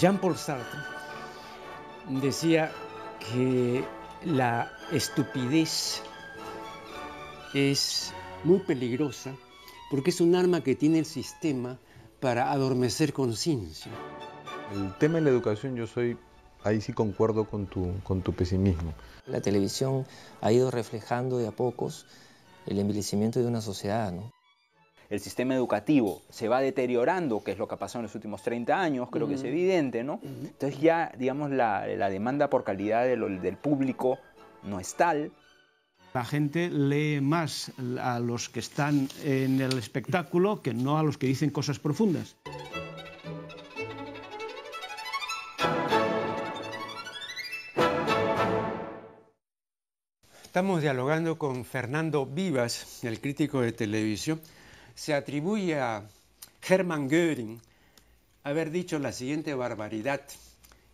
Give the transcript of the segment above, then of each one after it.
Jean-Paul Sartre decía que la estupidez es muy peligrosa porque es un arma que tiene el sistema para adormecer conciencia. El tema de la educación yo soy, ahí sí concuerdo con tu, con tu pesimismo. La televisión ha ido reflejando de a pocos el envilecimiento de una sociedad, ¿no? el sistema educativo se va deteriorando, que es lo que ha pasado en los últimos 30 años, creo que es evidente, ¿no? Entonces ya, digamos, la, demanda por calidad del público no es tal. La gente lee más a los que están en el espectáculo que no a los que dicen cosas profundas. Estamos dialogando con Fernando Vivas, el crítico de televisión, se atribuye a Hermann Göring haber dicho la siguiente barbaridad.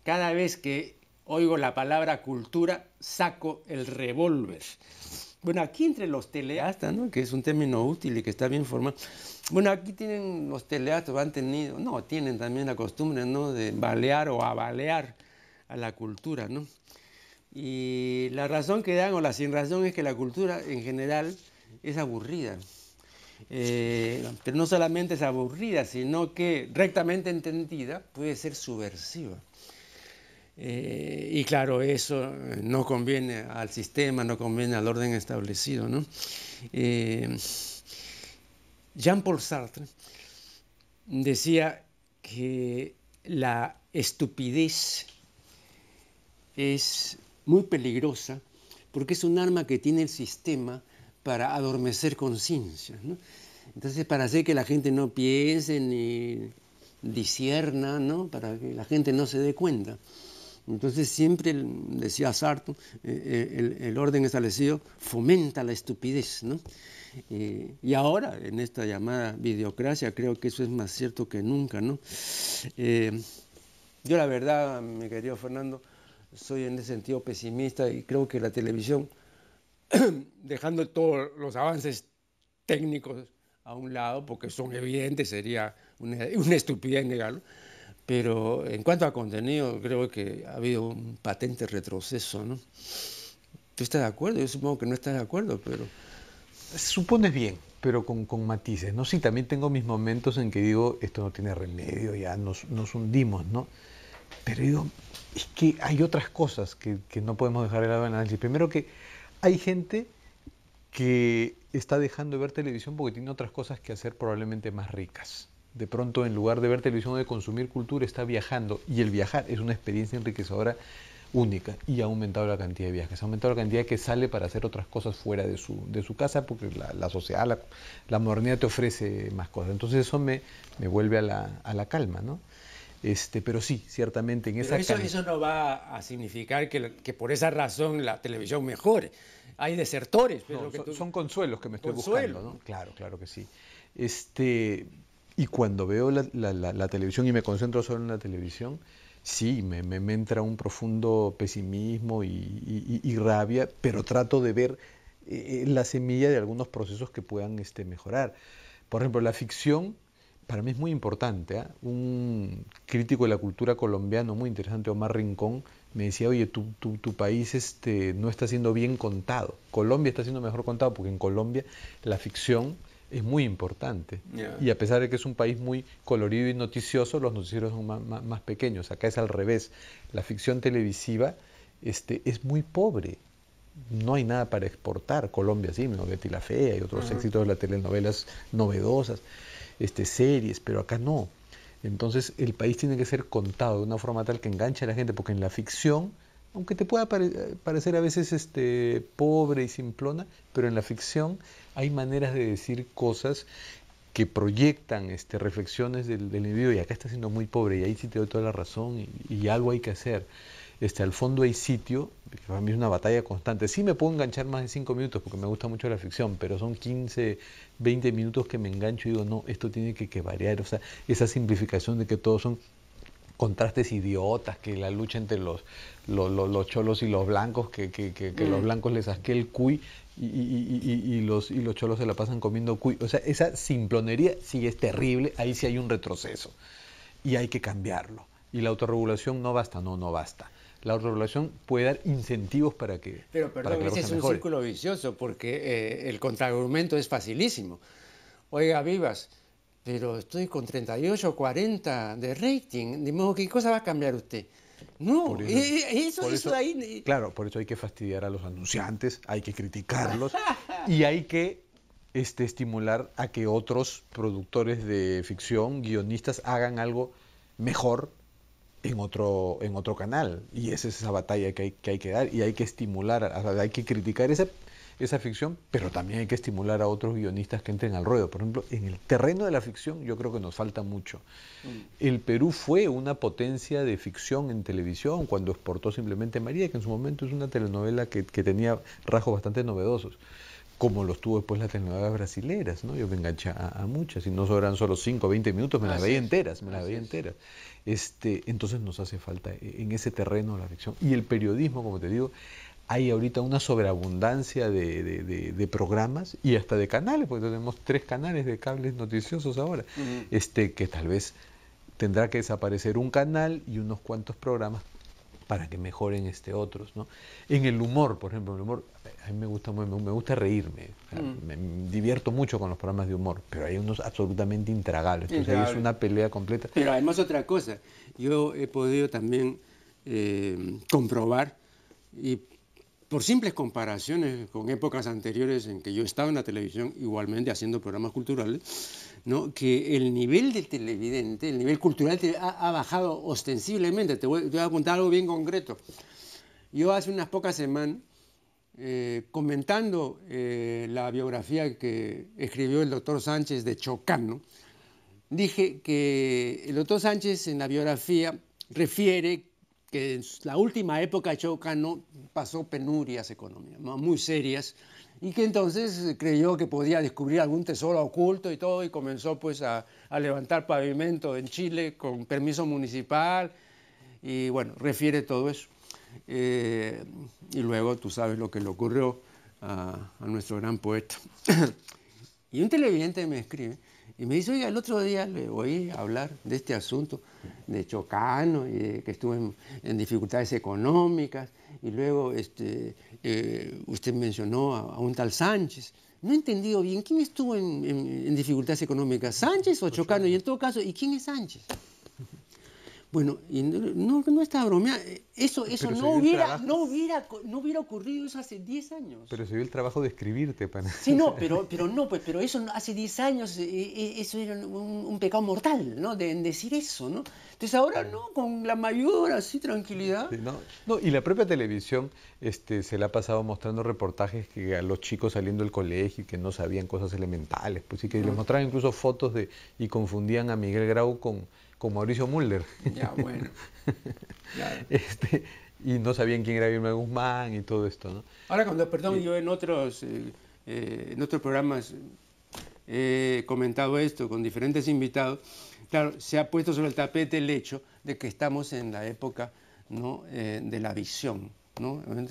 Cada vez que oigo la palabra cultura, saco el revólver. Bueno, aquí entre los teleastas, que es un término útil y que está bien formado. Bueno, aquí tienen los teleastas, han tenido, no, tienen también la costumbre ¿no? de balear o abalear a la cultura. ¿no? Y la razón que dan, o la sin razón, es que la cultura en general es aburrida pero eh, no solamente es aburrida, sino que rectamente entendida puede ser subversiva. Eh, y claro, eso no conviene al sistema, no conviene al orden establecido. Eh, Jean-Paul Sartre decía que la estupidez es muy peligrosa porque es un arma que tiene el sistema para adormecer conciencia. ¿no? Entonces, para hacer que la gente no piense ni disierna, ¿no? para que la gente no se dé cuenta. Entonces, siempre, decía Sartre, eh, eh, el, orden establecido fomenta la estupidez. ¿no? Eh, y ahora, en esta llamada videocracia, creo que eso es más cierto que nunca. ¿no? yo, la verdad, mi querido Fernando, soy en ese sentido pesimista y creo que la televisión dejando todos los avances técnicos a un lado, porque son evidentes, sería una, estupidez negarlo. Pero en cuanto a contenido, creo que ha habido un patente retroceso, ¿no? ¿Tú estás de acuerdo? Yo supongo que no estás de acuerdo, pero... Supones bien, pero con, matices, ¿no? Sí, también tengo mis momentos en que digo, esto no tiene remedio, ya nos, hundimos, ¿no? Pero digo, es que hay otras cosas que, no podemos dejar de lado en análisis. Primero que hay gente que está dejando de ver televisión porque tiene otras cosas que hacer probablemente más ricas. De pronto, en lugar de ver televisión o de consumir cultura, está viajando. Y el viajar es una experiencia enriquecedora única y ha aumentado la cantidad de viajes, ha aumentado la cantidad que sale para hacer otras cosas fuera de su, de su casa, porque la, sociedad, la, modernidad te ofrece más cosas. Entonces eso me, me vuelve a la, a la calma, ¿no? Este, pero sí, ciertamente en esa... Pero eso, no va a significar que, por esa razón la televisión mejore. Hay desertores. son, consuelos que me estoy buscando, ¿no? Claro, claro que sí. Este, y cuando veo la, televisión y me concentro solo en la televisión, sí, me, entra un profundo pesimismo y, rabia, pero trato de ver eh, eh, la semilla de algunos procesos que puedan este, mejorar. Por ejemplo, la ficción para mí es muy importante. ¿ah? Un crítico de la cultura colombiano muy interesante, Omar Rincón, me decía, oye, tu, tu, tu, país este, no está siendo bien contado. Colombia está siendo mejor contado porque en Colombia la ficción es muy importante. Y a pesar de que es un país muy colorido y noticioso, los noticieros son más, pequeños. Acá es al revés. La ficción televisiva este, es muy pobre no hay nada para exportar. Colombia sí, menos Betty la Fea y otros éxitos de las telenovelas novedosas. Este, series, pero acá no. Entonces el país tiene que ser contado de una forma tal que enganche a la gente, porque en la ficción, aunque te pueda parecer a veces este, pobre y simplona, pero en la ficción hay maneras de decir cosas que proyectan este, reflexiones del, individuo y acá está siendo muy pobre y ahí sí te doy toda la razón y algo hay que hacer. Este, al fondo hay sitio, para mí es una batalla constante. Sí me puedo enganchar más de 5 minutos porque me gusta mucho la ficción, pero son 15, 20 minutos que me engancho y digo, no, esto tiene que, que variar. O sea, esa simplificación de que todos son contrastes idiotas, que la lucha entre los, los, cholos y los blancos, que, que, que, los mm. blancos les asqué el cuy y, los, y los cholos se la pasan comiendo cuy. O sea, esa simplonería sí es terrible, ahí sí hay un retroceso y hay que cambiarlo. Y la autorregulación no basta, no, no basta la autorregulación puede dar incentivos para que. Pero perdón, ese es un círculo vicioso porque eh, el contraargumento es facilísimo. Oiga, vivas, pero estoy con 38 o 40 de rating, de modo cosa va a cambiar usted. No, eh, eh, eso, ahí. Claro, por eso hay que fastidiar a los anunciantes, hay que criticarlos y hay que este, estimular a que otros productores de ficción, guionistas, hagan algo mejor en otro, en otro canal. Y esa es esa batalla que hay que, dar y hay que estimular, hay que criticar esa, esa ficción, pero también hay que estimular a otros guionistas que entren al ruedo. Por ejemplo, en el terreno de la ficción yo creo que nos falta mucho. Mm. El Perú fue una potencia de ficción en televisión cuando exportó simplemente María, que en su momento es una telenovela que, que tenía rasgos bastante novedosos como los tuvo después las telenovelas brasileras, ¿no? Yo me enganché a, muchas y no sobran solo 5 o 20 minutos, me las veía enteras, me las veía enteras. Este, entonces nos hace falta e, en ese terreno la ficción. Y el periodismo, como te digo, hay ahorita una sobreabundancia de, de, programas y hasta de canales, porque tenemos tres canales de cables noticiosos ahora, este, que tal vez tendrá que desaparecer un canal y unos cuantos programas para que mejoren este otros. ¿no? En el humor, por ejemplo, el humor, a mí me gusta, gusta reírme, mm. me divierto mucho con los programas de humor, pero hay unos absolutamente intragables, es una pelea completa. Pero además otra cosa, yo he podido también eh, comprobar, y por simples comparaciones con épocas anteriores en que yo estaba en la televisión, igualmente haciendo programas culturales, que el nivel del televidente, el nivel cultural ha, bajado ostensiblemente. Te voy, a apuntar algo bien concreto. Yo hace unas pocas semanas eh, comentando eh, la biografía que escribió el doctor Sánchez de Chocano, dije que el doctor Sánchez en la biografía refiere que en la última época de Chocano pasó penurias económicas muy serias y que entonces creyó que podía descubrir algún tesoro oculto y todo y comenzó pues a levantar pavimento en Chile con permiso municipal y bueno, refiere todo eso. Eh, y luego tú sabes lo que le ocurrió a, nuestro gran poeta. y un televidente me escribe y me dice, oiga, el otro día le oí hablar de este asunto de Chocano y que estuvo en, dificultades económicas y luego este, eh, usted mencionó a, un tal Sánchez. No he entendido bien, ¿quién estuvo en dificultades económicas? ¿Sánchez o pues, Chocano? Eh, y en todo caso, ¿y quién es Sánchez? Bueno, no, no estaba bromeando. Eso, eso no hubiera, no, hubiera, no, hubiera, ocurrido eso hace 10 años. Pero se dio el trabajo de escribirte, pana. Sí, no, pero, pero no, pues, pero eso hace 10 años, eh, eh, eso era un, pecado mortal, ¿no? De, decir eso, ¿no? Entonces ahora no, con la mayor así tranquilidad. no, y la propia televisión este, se la ha pasado mostrando reportajes que a los chicos saliendo del colegio y que no sabían cosas elementales, pues sí que les mostraban incluso fotos de y confundían a Miguel Grau con como Mauricio Muller. Ya, bueno. Este, y no sabían quién era Irma Guzmán y todo esto, ¿no? Ahora, cuando, perdón, yo en otros, eh, eh, en otros programas eh, he comentado esto con diferentes invitados, claro, se ha puesto sobre el tapete el hecho de que estamos en la época ¿no? de la visión, ¿no? en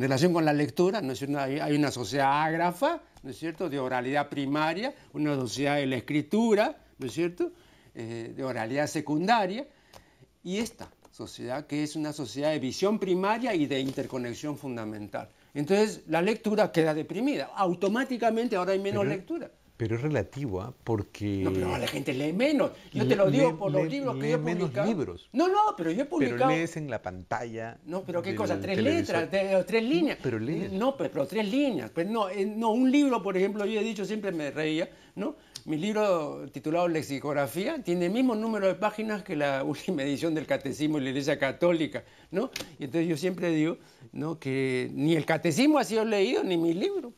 relación con la lectura, ¿no Hay, una sociedad ágrafa, ¿no es cierto?, de oralidad primaria, una sociedad de la escritura, ¿no es cierto?, eh, de oralidad secundaria, y esta sociedad que es una sociedad de visión primaria y de interconexión fundamental. Entonces la lectura queda deprimida, automáticamente ahora hay menos lectura pero es relativa ¿ah? porque... No, pero la gente lee menos. Yo te lo digo por los libros que yo he publicado. No, no, pero yo he publicado... Pero lees en la pantalla... No, pero qué cosa, tres letras, tres, mm, líneas. pero lees. No, pero, tres líneas. Pues no, eh, no, un libro, por ejemplo, yo he dicho, siempre me reía, ¿no? Mi libro titulado Lexicografía tiene el mismo número de páginas que la última edición del Catecismo de la Iglesia Católica, ¿no? Y entonces yo siempre digo, ¿no? Que ni el Catecismo ha sido leído, ni mi libro.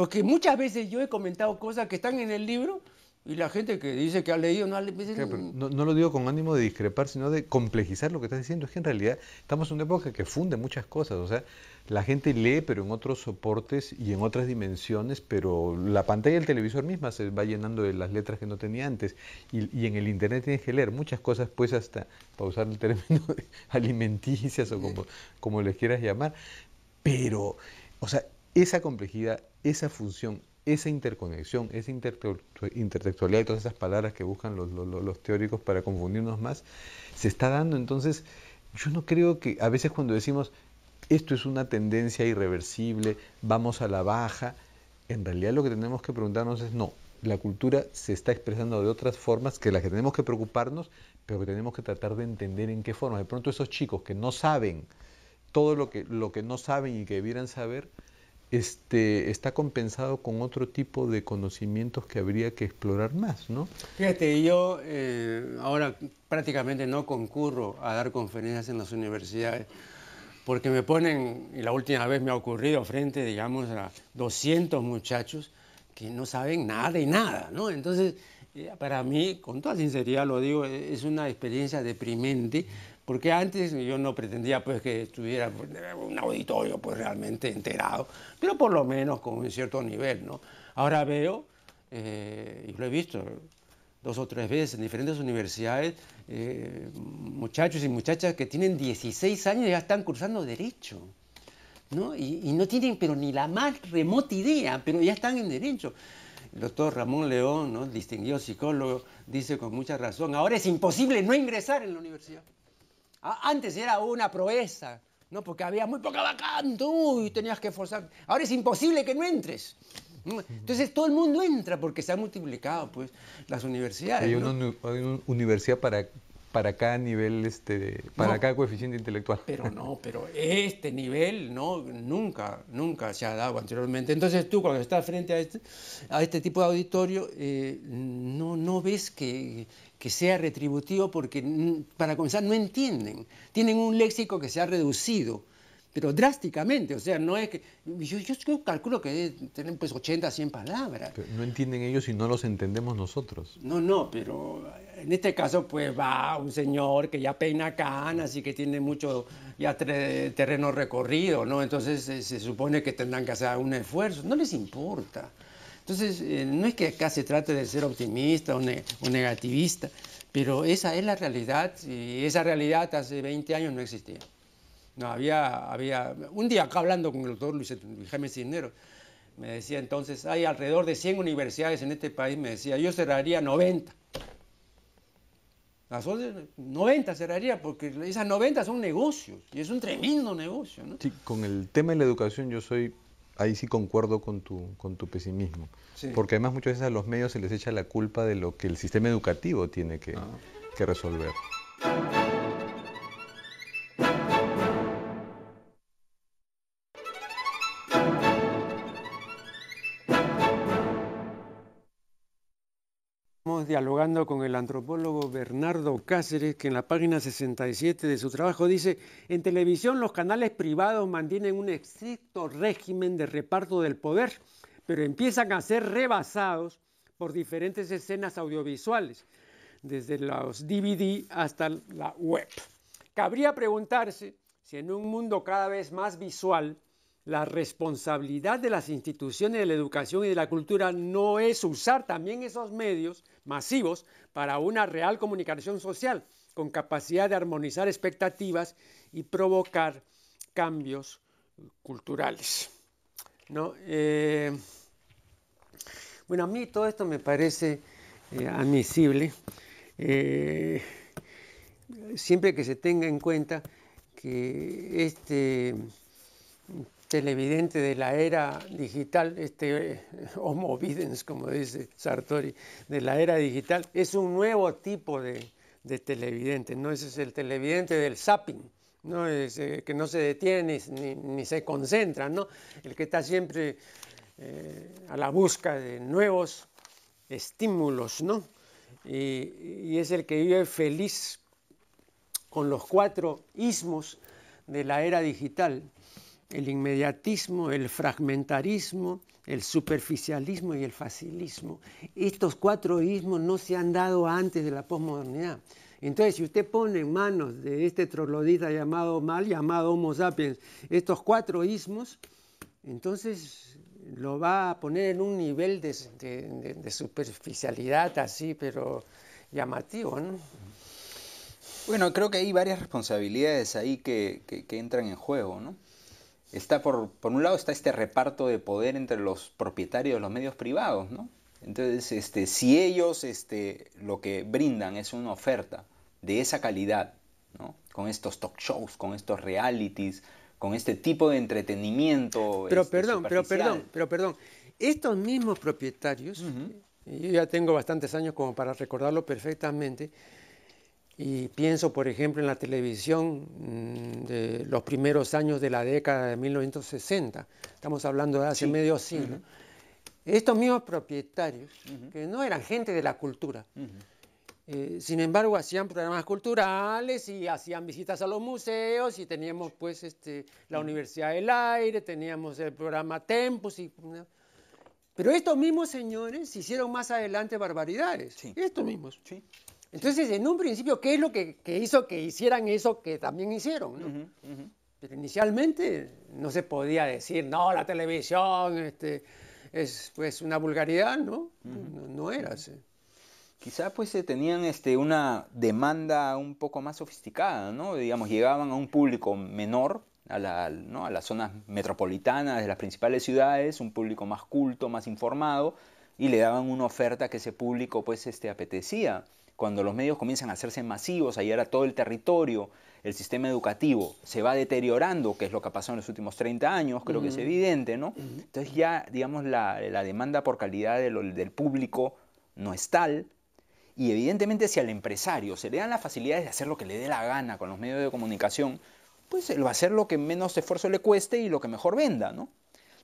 Porque muchas veces yo he comentado cosas que están en el libro y la gente que dice que ha leído no ha leído. Mm". no, lo digo con ánimo de discrepar, sino de complejizar lo que estás diciendo. Es que en realidad estamos en una época que funde muchas cosas. O sea, la gente lee, pero en otros soportes y en otras dimensiones, pero la pantalla del televisor misma se va llenando de las letras que no tenía antes. Y, en el Internet tienes que leer muchas cosas, pues hasta, para usar el término, alimenticias o como, como les quieras llamar. Pero, o sea, esa complejidad, esa función, esa interconexión, esa intertextualidad y todas esas palabras que buscan los, teóricos para confundirnos más, se está dando. Entonces, yo no creo que a veces cuando decimos esto es una tendencia irreversible, vamos a la baja, en realidad lo que tenemos que preguntarnos es no, la cultura se está expresando de otras formas que las que tenemos que preocuparnos, pero que tenemos que tratar de entender en qué forma. De pronto esos chicos que no saben todo lo que, lo que no saben y que debieran saber, este, está compensado con otro tipo de conocimientos que habría que explorar más, ¿no? Fíjate, yo eh, ahora prácticamente no concurro a dar conferencias en las universidades porque me ponen, y la última vez me ha ocurrido, frente, digamos, a 200 muchachos que no saben nada y nada, ¿no? Entonces, eh, para mí, con toda sinceridad lo digo, es una experiencia deprimente porque antes yo no pretendía pues que estuviera pues, un auditorio pues realmente enterado, pero por lo menos con un cierto nivel, ¿no? Ahora veo, eh, y lo he visto dos o tres veces en diferentes universidades, eh, muchachos y muchachas que tienen 16 años y ya están cursando Derecho, Y, no tienen pero ni la más remota idea, pero ya están en Derecho el doctor Ramón León, ¿no? distinguido psicólogo, dice con mucha razón, ahora es imposible no ingresar en la universidad. Antes era una proeza, ¿no? porque había muy poca vacante y tenías que forzar. Ahora es imposible que no entres. Entonces todo el mundo entra porque se han multiplicado pues, las universidades. Hay, una, universidad para para cada nivel, este, para cada coeficiente intelectual. Pero no, pero este nivel no, nunca, nunca se ha dado anteriormente. Entonces tú cuando estás frente a este, este tipo de auditorio, eh, no, no ves que que sea retributivo porque, para comenzar, no entienden. Tienen un léxico que se ha reducido, pero drásticamente. O sea, no es que... Yo, yo calculo que tienen pues 80, 100 palabras. Pero no entienden ellos y no los entendemos nosotros. No, no, pero en este caso pues va un señor que ya peina canas y que tiene mucho ya terreno recorrido, ¿no? Entonces eh, se supone que tendrán que hacer un esfuerzo. No les importa. Entonces, eh, no es que acá se trate de ser optimista o, negativista, pero esa es la realidad y esa realidad hace 20 años no existía. No, había, había, un día acá hablando con el doctor Luis, Jaime Cisneros, me decía entonces, hay alrededor de 100 universidades en este país, me decía, yo cerraría 90. Las 90 cerraría porque esas 90 son negocios y es un tremendo negocio. ¿no? Sí, con el tema de la educación yo soy ahí sí concuerdo con tu, con tu pesimismo. Porque además muchas veces a los medios se les echa la culpa de lo que el sistema educativo tiene que, ah. que resolver. dialogando con el antropólogo Bernardo Cáceres, que en la página 67 de su trabajo dice, en televisión los canales privados mantienen un estricto régimen de reparto del poder, pero empiezan a ser rebasados por diferentes escenas audiovisuales, desde los DVD hasta la web. Cabría preguntarse si en un mundo cada vez más visual, la responsabilidad de las instituciones de la educación y de la cultura no es usar también esos medios masivos para una real comunicación social con capacidad de armonizar expectativas y provocar cambios culturales. Eh, bueno, a mí todo esto me parece eh, admisible, eh, siempre que se tenga en cuenta que este televidente de la era digital, este homo videns, como dice Sartori, de la era digital, es un nuevo tipo de, televidente, no ese es el televidente del zapping, ¿no? Eh, que no se detiene ni, se concentra, ¿no? el que está siempre eh, a la busca de nuevos estímulos, ¿no? Y, y, es el que vive feliz con los cuatro ismos de la era digital, el inmediatismo, el fragmentarismo, el superficialismo y el facilismo. Estos cuatro ismos no se han dado antes de la posmodernidad. Entonces, si usted pone en manos de este troglodita llamado mal, llamado Homo sapiens, estos cuatro ismos, entonces lo va a poner en un nivel de, superficialidad así, pero llamativo, ¿no? Bueno, creo que hay varias responsabilidades ahí que, que entran en juego, ¿no? por, un lado está este reparto de poder entre los propietarios de los medios privados, ¿no? Entonces, este, si ellos este, lo que brindan es una oferta de esa calidad, ¿no? con estos talk shows, con estos realities, con este tipo de entretenimiento. Pero este, perdón, pero perdón, pero perdón. Estos mismos propietarios, eh, yo ya tengo bastantes años como para recordarlo perfectamente, y pienso, por ejemplo, en la televisión mm, de los primeros años de la década de 1960. Estamos hablando de hace medio siglo. Estos mismos propietarios, que no eran gente de la cultura, eh, sin embargo hacían programas culturales y hacían visitas a los museos y teníamos pues este, la Universidad del Aire, teníamos el programa Tempus y... Pero estos mismos señores hicieron más adelante barbaridades. Estos mismos. Sí. Entonces, en un principio, ¿qué es lo que, hizo que hicieran eso que también hicieron? Pero inicialmente no se podía decir, no, la televisión este, es pues una vulgaridad, ¿no? no, era así. Quizás pues se tenían este, una demanda un poco más sofisticada, ¿no? Digamos, llegaban a un público menor, a, a las zonas metropolitanas de las principales ciudades, un público más culto, más informado, y le daban una oferta que ese público pues este, apetecía cuando los medios comienzan a hacerse masivos, ahí era todo el territorio, el sistema educativo se va deteriorando, que es lo que ha pasado en los últimos 30 años, creo que es evidente, ¿no? Entonces ya, digamos, la, demanda por calidad del público no es tal, y evidentemente si al empresario se le dan las facilidades de hacer lo que le dé la gana con los medios de comunicación, pues él va a hacer lo que menos esfuerzo le cueste y lo que mejor venda, ¿no?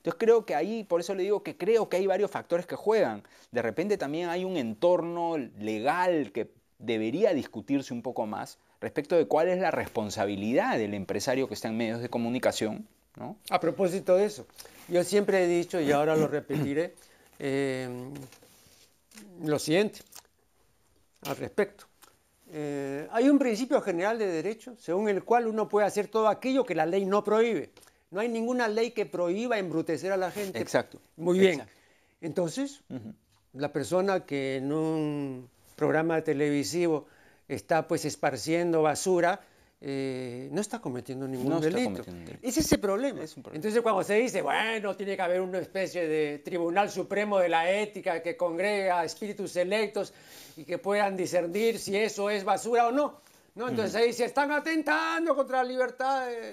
Entonces creo que ahí, por eso le digo que creo que hay varios factores que juegan. De repente también hay un entorno legal que debería discutirse un poco más respecto de cuál es la responsabilidad del empresario que está en medios de comunicación. A propósito de eso, yo siempre he dicho y ahora lo repetiré em, lo siguiente al respecto. Eh, hay un principio general de derecho según el cual uno puede hacer todo aquello que la ley no prohíbe. No hay ninguna ley que prohíba embrutecer a la gente. Exacto. Muy bien. Entonces, la persona que en un programa televisivo está pues esparciendo basura, eh, no está cometiendo ningún no delito. Cometiendo delito. Ese es el problema. problema. Entonces cuando se dice, bueno, tiene que haber una especie de tribunal supremo de la ética que congrega espíritus electos y que puedan discernir si eso es basura o no, ¿no? Entonces ahí se están atentando contra la libertad de,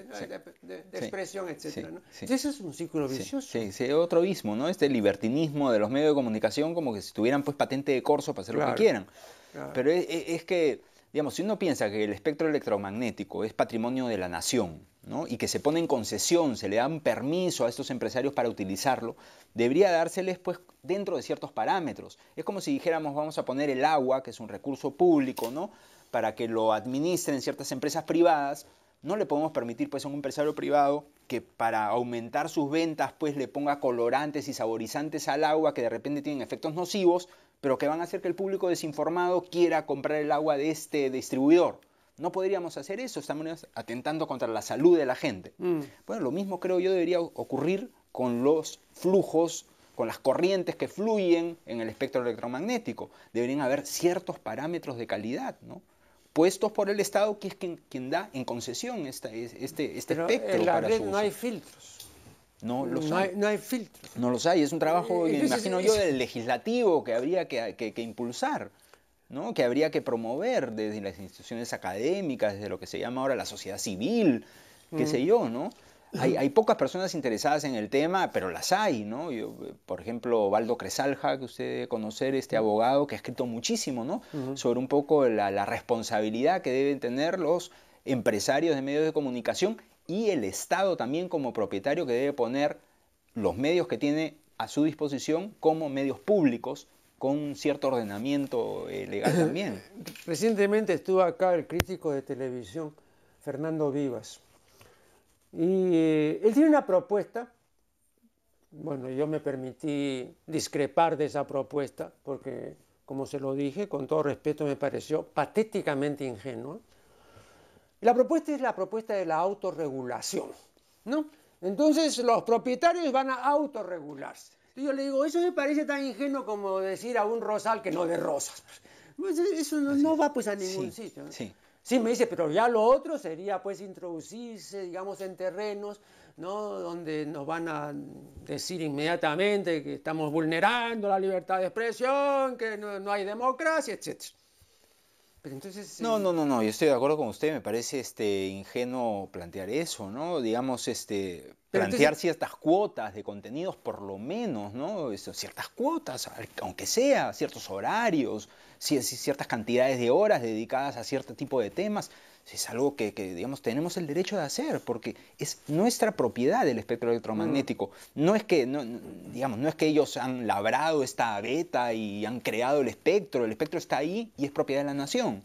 expresión, etc. ¿no? Ese es un círculo vicioso. Sí, sí, otro ismo, ¿no? Este libertinismo de los medios de comunicación como que si tuvieran pues patente de corso para hacer lo que quieran. Pero e, e, es, que, digamos, si uno piensa que el espectro electromagnético es patrimonio de la nación, ¿no? y que se pone en concesión, se le dan permiso a estos empresarios para utilizarlo, debería dárseles pues dentro de ciertos parámetros. Es como si dijéramos, vamos a poner el agua, que es un recurso público, ¿no? para que lo administren ciertas empresas privadas, no le podemos permitir pues a un empresario privado que para aumentar sus ventas pues le ponga colorantes y saborizantes al agua que de repente tienen efectos nocivos, pero que van a hacer que el público desinformado quiera comprar el agua de este distribuidor. No podríamos hacer eso, estamos atentando contra la salud de la gente. Mm. Bueno, lo mismo creo yo debería ocurrir con los flujos, con las corrientes que fluyen en el espectro electromagnético. Deberían haber ciertos parámetros de calidad, ¿no? puestos por el Estado, que es quien, da en concesión esta, este, este espectro. no hay filtros. No los no hay. No hay filtros. No los hay, es un trabajo, eh, imagino yo, del legislativo que habría que, impulsar. ¿no? que habría que promover desde las instituciones académicas, desde lo que se llama ahora la sociedad civil, qué sé mm. yo, ¿no? Hay, pocas personas interesadas en el tema, pero las hay, ¿no? por ejemplo, Valdo Cresalja, que usted debe conocer, este abogado que ha escrito muchísimo, ¿no? Sobre un poco la, responsabilidad que deben tener los empresarios de medios de comunicación y el Estado también como propietario que debe poner los medios que tiene a su disposición como medios públicos con cierto ordenamiento eh, legal también. Recientemente estuvo acá el crítico de televisión, Fernando Vivas, y eh, él tiene una propuesta, bueno, yo me permití discrepar de esa propuesta, porque, como se lo dije, con todo respeto, me pareció patéticamente ingenua. La propuesta es la propuesta de la autorregulación, ¿no? Entonces los propietarios van a autorregularse. yo le digo, eso me parece tan ingenuo como decir a un rosal que no de rosas. Pues, eso no, va pues a ningún sitio. Sí. Sí, me dice, pero ya lo otro sería pues introducirse, digamos, en terrenos, ¿no? Donde nos van a decir inmediatamente que estamos vulnerando la libertad de expresión, que no, hay democracia, etc. Pero entonces... No, eh, no, no, no, yo estoy de acuerdo con usted, me parece este, ingenuo plantear eso, ¿no? Digamos, este, plantear ciertas cuotas de contenidos, por lo menos, ¿no? ciertas cuotas, aunque sea, ciertos horarios, ciertas cantidades de horas dedicadas a cierto tipo de temas. Es algo que, digamos, tenemos el derecho de hacer porque es nuestra propiedad el espectro electromagnético. Mm. No es que, digamos, no es que ellos han labrado esta beta y han creado el espectro. El espectro está ahí y es propiedad de la nación.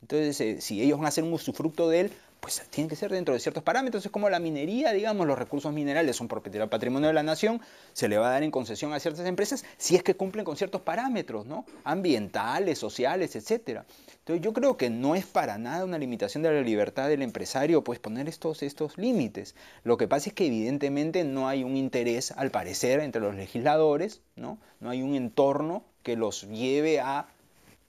Entonces, eh, si ellos van a hacer un usufructo de él, pues, tiene que ser dentro de ciertos parámetros. Es como la minería, digamos, los recursos minerales son propiedad patrimonio de la nación, se le va a dar en concesión a ciertas empresas si es que cumplen con ciertos parámetros, ¿no? Ambientales, sociales, etcétera. Entonces yo creo que no es para nada una limitación de la libertad del empresario, pues poner estos, estos límites. Lo que pasa es que evidentemente no hay un interés, al parecer, entre los legisladores, ¿no? No hay un entorno que los lleve a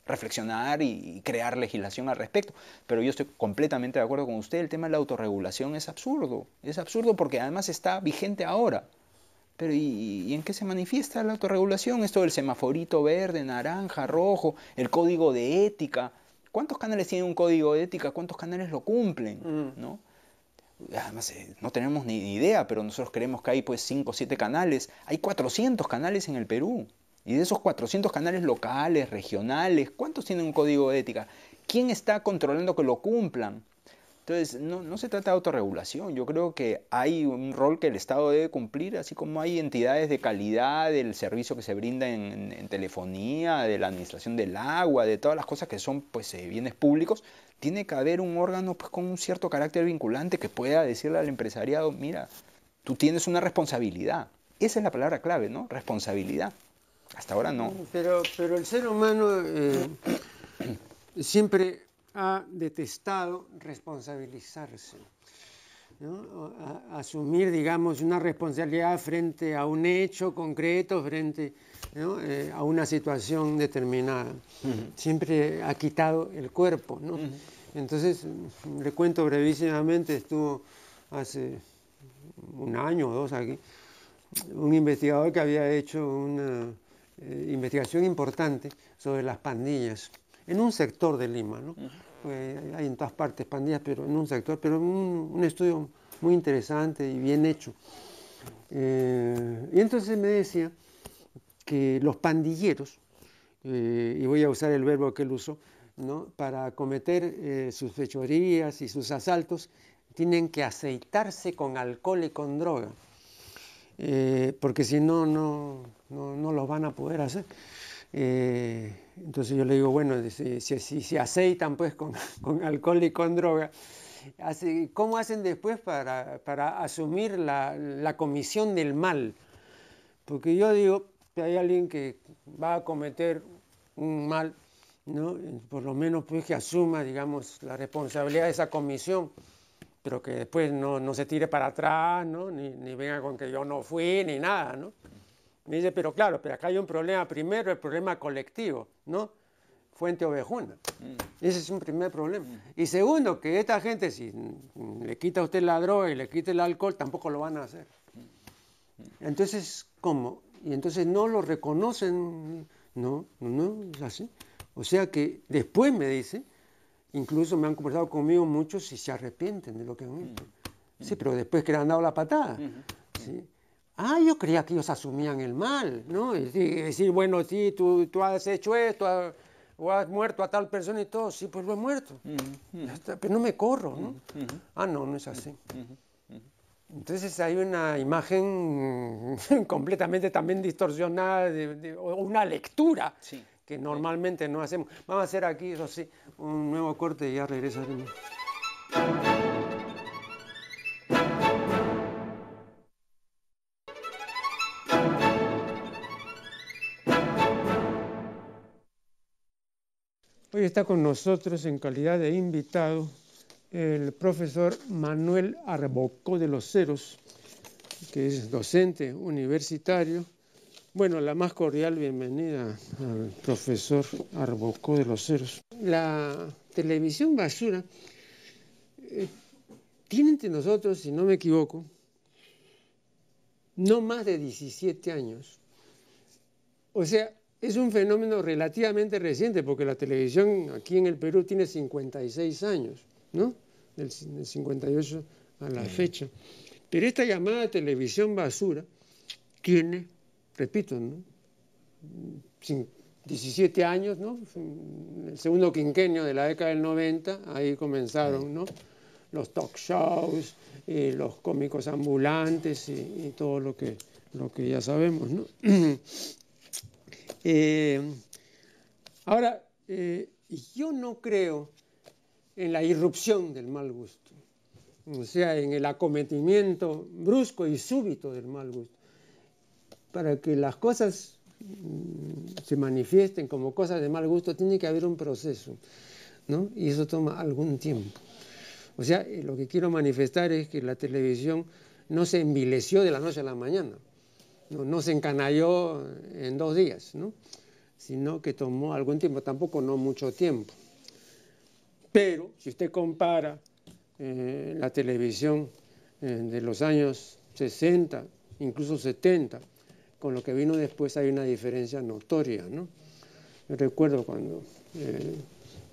reflexionar y crear legislación al respecto. Pero yo estoy completamente de acuerdo con usted, el tema de la autorregulación es absurdo, es absurdo porque además está vigente ahora. Pero ¿y, en qué se manifiesta la autorregulación? Esto del semaforito verde, naranja, rojo, el código de ética. ¿Cuántos canales tiene un código de ética? ¿Cuántos canales lo cumplen? Mm. ¿no? Además, eh, no tenemos ni idea, pero nosotros creemos que hay pues 5 o 7 canales. Hay 400 canales en el Perú. Y de esos 400 canales locales, regionales, ¿cuántos tienen un código de ética? ¿Quién está controlando que lo cumplan? Entonces, no, se trata de autorregulación. Yo creo que hay un rol que el Estado debe cumplir, así como hay entidades de calidad del servicio que se brinda en, telefonía, de la administración del agua, de todas las cosas que son pues, eh, bienes públicos. Tiene que haber un órgano pues, con un cierto carácter vinculante que pueda decirle al empresariado, mira, tú tienes una responsabilidad. Esa es la palabra clave, ¿no? Responsabilidad. Hasta ahora no. Pero, pero el ser humano eh, siempre ha detestado responsabilizarse. asumir, digamos, una responsabilidad frente a un hecho concreto, frente eh, a una situación determinada. Siempre ha quitado el cuerpo. Entonces, le cuento brevísimamente, estuvo hace un año o dos aquí, un investigador que había hecho una eh, investigación importante sobre las pandillas en un sector de Lima, ¿no? hay en todas partes pandillas, pero en un sector, pero un, estudio muy interesante y bien hecho. Eh, y entonces me decía que los pandilleros, eh, y voy a usar el verbo que él usó, para cometer sus fechorías y sus asaltos, tienen que aceitarse con alcohol y con droga. Eh, porque si no, no, no, no los van a poder hacer. Eh, entonces yo le digo, bueno, si, si, aceitan pues con, con, alcohol y con droga, ¿cómo hacen después para, para asumir la, la, comisión del mal? Porque yo digo, que hay alguien que va a cometer un mal, ¿no? por lo menos pues que asuma, digamos, la responsabilidad de esa comisión pero que después no, no se tire para atrás, ¿no? Ni, ni, venga con que yo no fui, ni nada. ¿no? Me dice, pero claro, pero acá hay un problema primero, el problema colectivo, ¿no? Fuente ovejuna. Mm. Ese es un primer problema. Mm. Y segundo, que esta gente, si le quita a usted la droga y le quita el alcohol, tampoco lo van a hacer. Mm. Entonces, ¿cómo? Y entonces no lo reconocen, no, no, es así. O sea que después me dice, Incluso me han conversado conmigo muchos y se arrepienten de lo que han hecho. Sí, pero después que le han dado la patada. Ah, yo creía que ellos asumían el mal, ¿no? Y decir, bueno, sí, tú, has hecho esto, o has muerto a tal persona y todo. Sí, pues lo he muerto. Pero no me corro, ¿no? Ah, no, no es así. Entonces hay una imagen completamente también distorsionada, de, una lectura sí que normalmente no hacemos. Vamos a hacer aquí, eso sí, un nuevo corte y ya regresaremos. Hoy está con nosotros en calidad de invitado el profesor Manuel Arbocó de los Ceros, que es docente universitario bueno, la más cordial bienvenida al profesor Arbocó de los Ceros. La televisión basura eh, tiene entre nosotros, si no me equivoco, no más de 17 años. O sea, es un fenómeno relativamente reciente, porque la televisión aquí en el Perú tiene 56 años, ¿no? Del, 58 a la fecha. Pero esta llamada televisión basura tiene repito, 17 años, ¿no? el segundo quinquenio de la década del 90, ahí comenzaron los talk shows, eh, los cómicos ambulantes y, todo lo que, lo que ya sabemos. ¿no? Eh, ahora, eh, yo no creo en la irrupción del mal gusto, o sea, en el acometimiento brusco y súbito del mal gusto para que las cosas mm, se manifiesten como cosas de mal gusto, tiene que haber un proceso, ¿no? Y eso toma algún tiempo. O sea, eh, lo que quiero manifestar es que la televisión no se envileció de la noche a la mañana, no, se encanalló en dos días, ¿no? sino que tomó algún tiempo, tampoco no mucho tiempo. Pero si usted compara eh, la televisión eh, de los años 60, incluso 70, con lo que vino después hay una diferencia notoria. ¿no? recuerdo cuando el eh,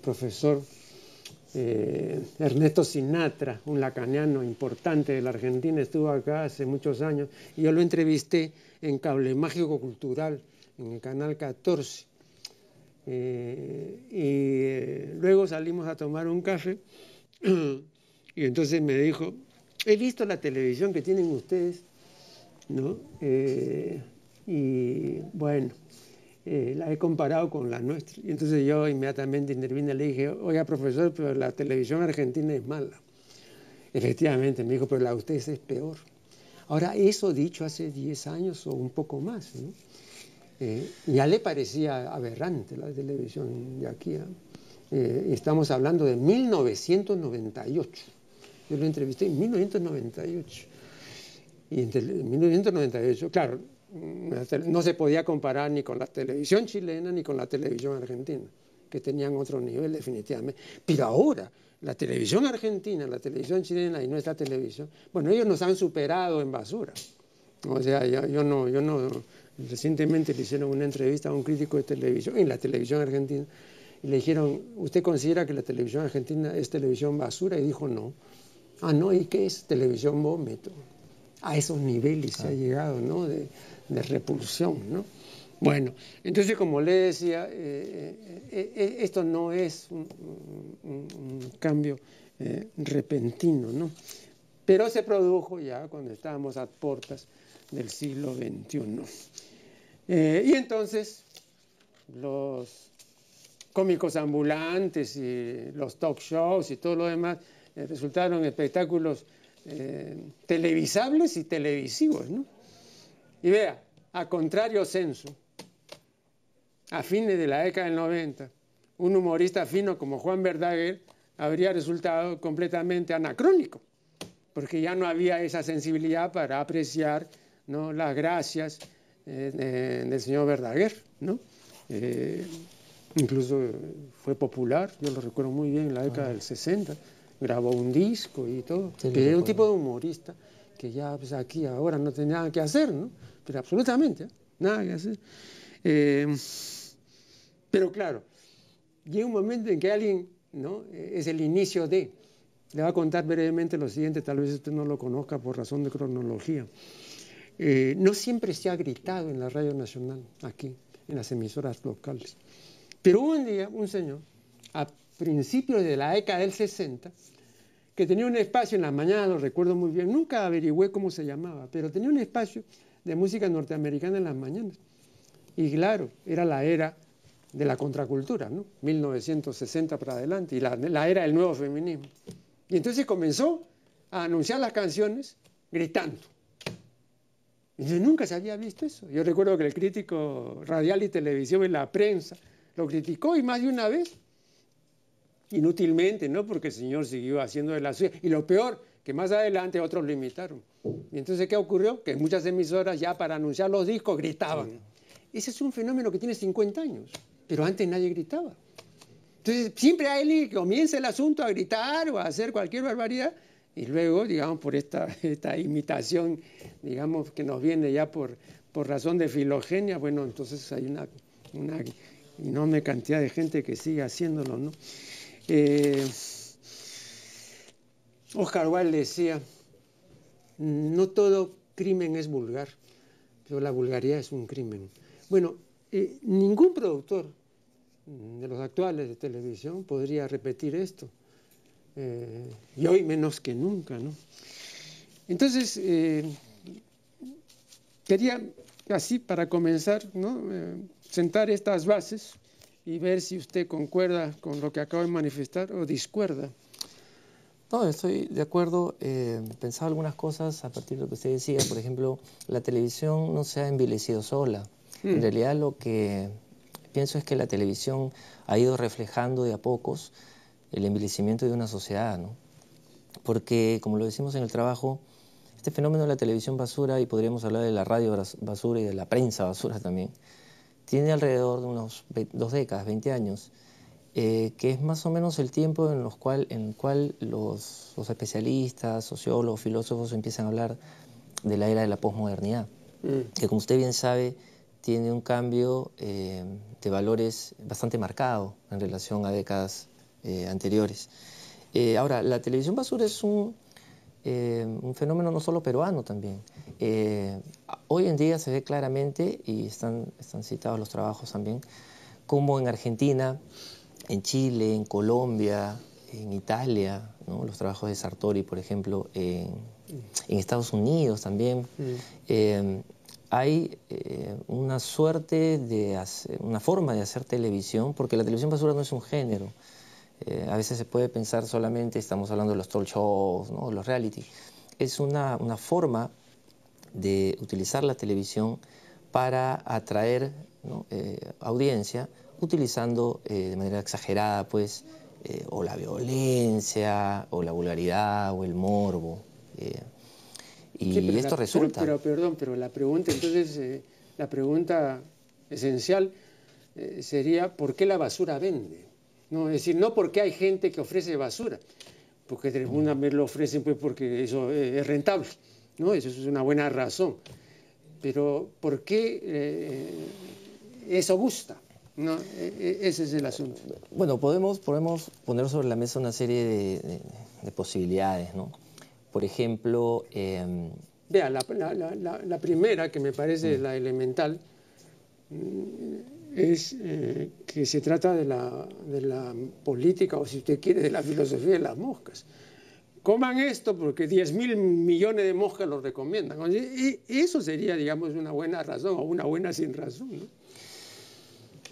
profesor eh, Ernesto Sinatra, un lacaniano importante de la Argentina, estuvo acá hace muchos años y yo lo entrevisté en Cable Mágico Cultural, en el Canal 14. Eh, y luego salimos a tomar un café y entonces me dijo, he visto la televisión que tienen ustedes, ¿no? y bueno, eh, la he comparado con la nuestra Y entonces yo inmediatamente intervine y le dije, oiga profesor, pero la televisión argentina es mala. Efectivamente, me dijo, pero la de ustedes es peor. Ahora, eso dicho hace 10 años o un poco más, eh, ya le parecía aberrante la televisión de aquí. ¿ah? Eh, estamos hablando de 1998. Yo lo entrevisté en 1998. Y en 1998, claro, Mm, no se podía comparar ni con la televisión chilena ni con la televisión argentina, que tenían otro nivel definitivamente. Pero ahora, la televisión argentina, la televisión chilena y nuestra televisión, bueno, ellos nos han superado en basura. O sea, yo, no, yo no, recientemente le hicieron una entrevista a un crítico de televisión, en la televisión argentina, y le dijeron, ¿usted considera que la televisión argentina es televisión basura? Y dijo, no. Ah, no, ¿y qué es televisión vómito? A esos niveles se ha llegado, ¿no? De, de repulsión, ¿no? Bueno, entonces como le decía, eh, eh, eh, esto no es un, cambio repentino, ¿no? Pero se produjo ya cuando estábamos a puertas del siglo XXI. y entonces los cómicos ambulantes y los talk shows y todo lo demás resultaron espectáculos televisables y televisivos, ¿no? Y vea, a contrario censo, a fines de la década del 90, un humorista fino como Juan Verdaguer habría resultado completamente anacrónico, porque ya no había esa sensibilidad para apreciar las gracias eh, eh, del señor Verdaguer. Eh, incluso fue popular, yo lo recuerdo muy bien, en la década del 60, grabó un disco y todo, era un tipo de humorista que ya pues, aquí ahora no tenía nada que hacer, ¿no? Pero absolutamente, ¿eh? nada que hacer. Eh, pero claro, llega un momento en que alguien, ¿no? E, es el inicio de. Le voy a contar brevemente lo siguiente, tal vez usted no lo conozca por razón de cronología. Eh, no siempre se ha gritado en la radio nacional, aquí, en las emisoras locales. Pero un día, un señor, a principios de la década del 60, que tenía un espacio en las mañanas, lo recuerdo muy bien, nunca averigüé cómo se llamaba, pero tenía un espacio de música norteamericana en las mañanas. Y claro, era la era de la contracultura, 1960 para adelante, y la, era del nuevo feminismo. Y entonces comenzó a anunciar las canciones gritando. nunca se había visto eso. Yo recuerdo que el crítico radial y televisión y la prensa lo criticó y más de una vez inútilmente, ¿no? Porque el Señor siguió haciendo de la suya. Y lo peor, que más adelante otros lo imitaron. Y entonces, ¿qué ocurrió? Que muchas emisoras ya para anunciar los discos gritaban. Ese es un fenómeno que tiene 50 años, pero antes nadie gritaba. Entonces, siempre hay alguien que comienza el asunto a gritar o a hacer cualquier barbaridad y luego, digamos, por esta, esta imitación, digamos, que nos viene ya por, por razón de filogenia, bueno, entonces hay una, una enorme cantidad de gente que sigue haciéndolo, ¿no? Eh, Oscar Wilde decía, no todo crimen es vulgar, pero la vulgaridad es un crimen. Bueno, eh, ningún productor de los actuales de televisión podría repetir esto, eh, y hoy menos que nunca, Entonces, eh, quería, así para comenzar, sentar estas bases y ver si usted concuerda con lo que acabo de manifestar o discuerda. No, estoy de acuerdo. Eh, pensaba algunas cosas a partir de lo que usted decía. Por ejemplo, la televisión no se ha envilecido sola. Hmm. En realidad lo que pienso es que la televisión ha ido reflejando de a pocos el envilecimiento de una sociedad, Porque, como lo decimos en el trabajo, este fenómeno de la televisión basura, y podríamos hablar de la radio basura y de la prensa basura también, tiene alrededor de unos dos décadas, 20 años, eh, que es más o menos el tiempo en, los cual, en el cual los, especialistas, sociólogos, filósofos empiezan a hablar de la era de la posmodernidad, mm. que como usted bien sabe, tiene un cambio eh, de valores bastante marcado en relación a décadas eh, anteriores. ahora, la televisión basura es un, un fenómeno no solo peruano también. Hoy en día se ve claramente, y están, citados los trabajos también, como en Argentina, en Chile, en Colombia, en Italia, los trabajos de Sartori, por ejemplo, en, Estados Unidos también, mm. eh, hay eh, una suerte de una forma de hacer televisión, porque la televisión basura no es un género. Eh, a veces se puede pensar solamente, estamos hablando de los talk shows, ¿no? los reality. Es una, una forma de utilizar la televisión para atraer eh, audiencia utilizando eh, de manera exagerada pues eh, o la violencia o la vulgaridad o el morbo y esto resulta pero, perdón pero la pregunta entonces la pregunta esencial sería por qué la basura vende no es decir no porque hay gente que ofrece basura porque de alguna mm. lo ofrecen pues porque eso es rentable ¿no? Eso es una buena razón. Pero ¿por qué eh, eso gusta? E, e, ese es el asunto. Bueno, podemos, poner sobre la mesa una serie de, posibilidades, ¿no? Por ejemplo... Em, Vea, la, primera, que me parece mm. la elemental, mm, es eh, que se trata de la política, o si usted quiere, de la filosofía de las moscas coman esto porque 10 mil millones de moscas lo recomiendan. Y eso sería, digamos, una buena razón o una buena sin razón.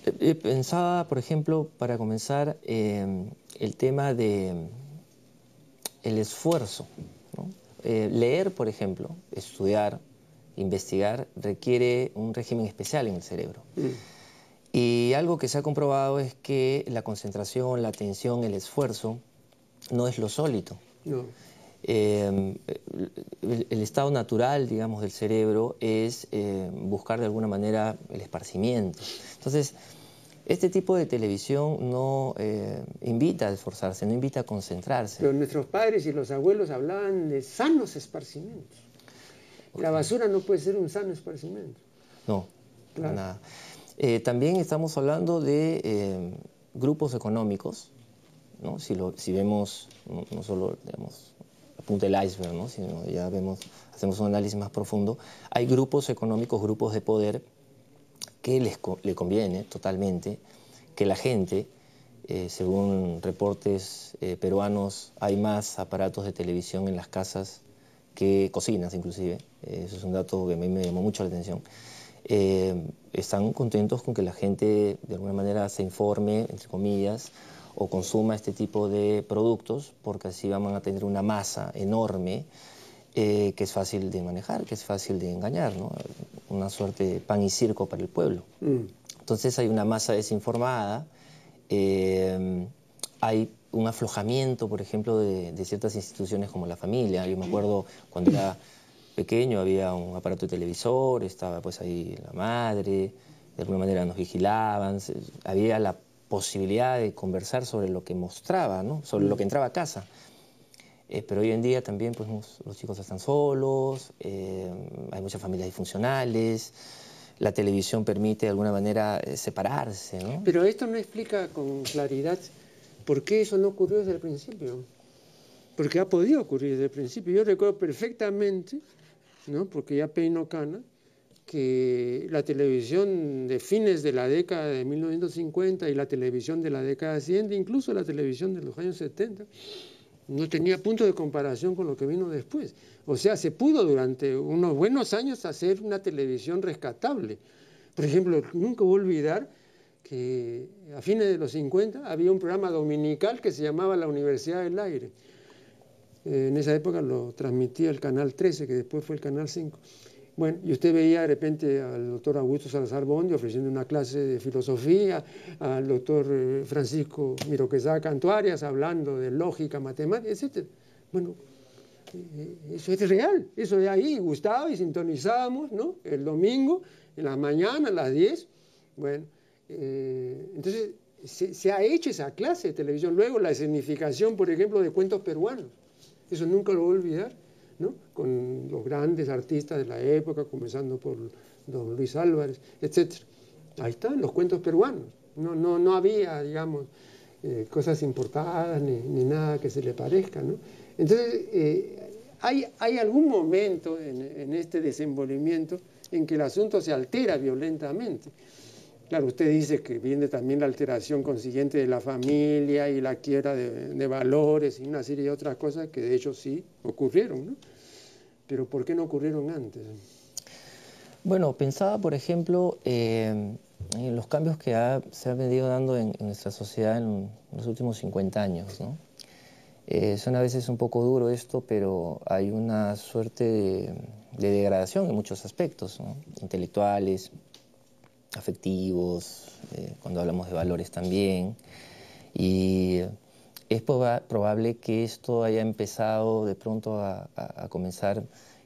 Eh, eh, pensaba, por ejemplo, para comenzar, eh, el tema de mm, el esfuerzo. leer, por ejemplo, estudiar, investigar, requiere un régimen especial en el cerebro. Mm. Y algo que se ha comprobado es que la concentración, la atención, el esfuerzo no es lo sólito. Em, el, estado natural, digamos, del cerebro es eh, buscar de alguna manera el esparcimiento. Entonces, este tipo de televisión no eh, invita a esforzarse, no invita a concentrarse. Pero nuestros padres y los abuelos hablaban de sanos esparcimientos. La basura no puede ser un sano esparcimiento. No, claro. nada. Eh, también estamos hablando de grupos económicos si, vemos no, solo digamos, el del iceberg, sino ya vemos, hacemos un análisis más profundo, hay grupos económicos, grupos de poder que les le conviene totalmente que la gente, eh, según reportes eh, peruanos, hay más aparatos de televisión en las casas que cocinas inclusive. Eh, eso es un dato que a mí me llamó mucho la atención. están contentos con que la gente de alguna manera se informe, entre comillas, o consuma este tipo de productos, porque así van a tener una masa enorme eh, que es fácil de manejar, que es fácil de engañar, una suerte de pan y circo para el pueblo. Mm. Entonces hay una masa desinformada, eh, hay un aflojamiento, por ejemplo, de, de, ciertas instituciones como la familia. Yo me acuerdo cuando era pequeño había un aparato de televisor, estaba pues ahí la madre, de alguna manera nos vigilaban, había la posibilidad de conversar sobre lo que mostraba, sobre lo que mm. entraba a casa. Eh, pero hoy en día también pues, los chicos están solos, eh, hay muchas familias disfuncionales, la televisión permite de alguna manera eh, separarse. Pero esto no explica con claridad por qué eso no ocurrió desde el principio. Porque ha podido ocurrir desde el principio. Yo recuerdo perfectamente, ¿no? porque ya peino cana, que la televisión de fines de la década de 1950 y la televisión de la década siguiente, incluso la televisión de los años 70, no tenía punto de comparación con lo que vino después. O sea, se pudo durante unos buenos años hacer una televisión rescatable. Por ejemplo, nunca voy a olvidar que a fines de los 50 había un programa dominical que se llamaba La Universidad del Aire. en esa época lo transmitía el Canal 13, que después fue el Canal 5. Bueno, y usted veía de repente al doctor Augusto Salazar Bondi ofreciendo una clase de filosofía, al doctor eh, Francisco Miroquesá Cantuarias hablando de lógica, matemática, etc. Bueno, eh, eso es real, eso de ahí, gustaba y sintonizábamos, ¿no? El domingo, en la mañana, a las 10. Bueno, eh, entonces se, se, ha hecho esa clase de televisión. Luego la significación, por ejemplo, de cuentos peruanos. Eso nunca lo voy a olvidar con los grandes artistas de la época, comenzando por don Luis Álvarez, etc. Ahí están los cuentos peruanos. No, había, digamos, eh, cosas importadas ni, nada que se le parezca. Entonces, eh, hay, algún momento en este desenvolvimiento en que el asunto se altera violentamente. Claro, usted dice que viene también la alteración consiguiente de la familia y la quiebra de, valores y una serie de otras cosas que de hecho sí ocurrieron, ¿no? Pero ¿por qué no ocurrieron antes? Bueno, pensaba, por ejemplo, eh, en los cambios que se han venido dando en, nuestra sociedad en los últimos 50 años, ¿no? Eh, son a veces un poco duro esto, pero hay una suerte de, degradación en muchos aspectos, intelectuales, afectivos, eh, cuando hablamos de valores también. Y es probable que esto haya empezado de pronto a, comenzar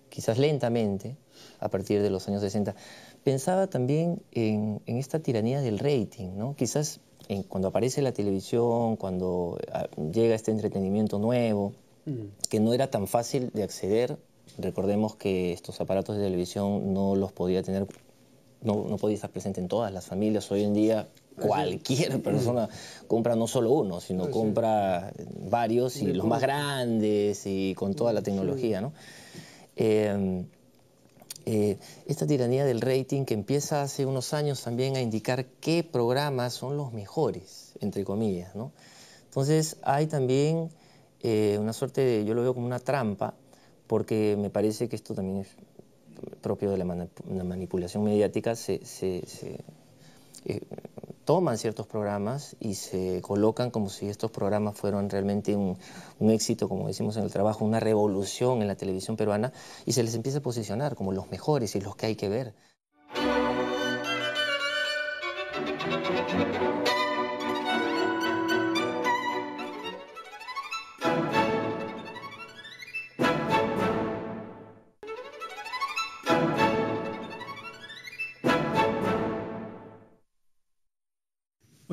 quizás lentamente a partir de los años 60. Pensaba también en, esta tiranía del rating, ¿no? Quizás en, cuando aparece la televisión, cuando ah, llega este entretenimiento nuevo, mm. que no era tan fácil de acceder. Recordemos que estos aparatos de televisión no los podía tener no, podía estar presente en todas las familias. Hoy en día cualquier persona compra no solo uno, sino compra varios y los más grandes y con toda la tecnología. Em, eh, esta tiranía del rating que empieza hace unos años también a indicar qué programas son los mejores, entre comillas. Entonces hay también eh, una suerte de, yo lo veo como una trampa, porque me parece que esto también es propio de la, manipulación mediática, se, eh, toman ciertos programas y se colocan como si estos programas fueran realmente un, éxito, como decimos en el trabajo, una revolución en la televisión peruana, y se les empieza a posicionar como los mejores y los que hay que ver.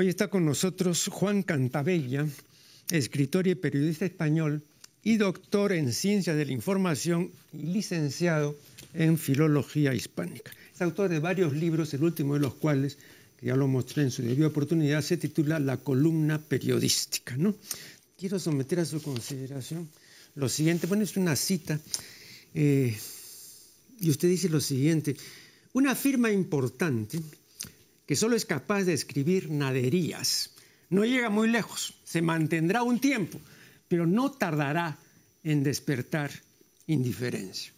está con nosotros Juan Cantabella, escritor y periodista español y doctor en ciencias de la información, y licenciado en filología hispánica. Es autor de varios libros, el último de los cuales, que ya lo mostré en su debida oportunidad, se titula La columna periodística. ¿no? Quiero someter a su consideración lo siguiente, bueno, es una cita, eh, y usted dice lo siguiente, una firma importante que solo es capaz de escribir naderías. No llega muy lejos, se mantendrá un tiempo, pero no tardará en despertar indiferencia.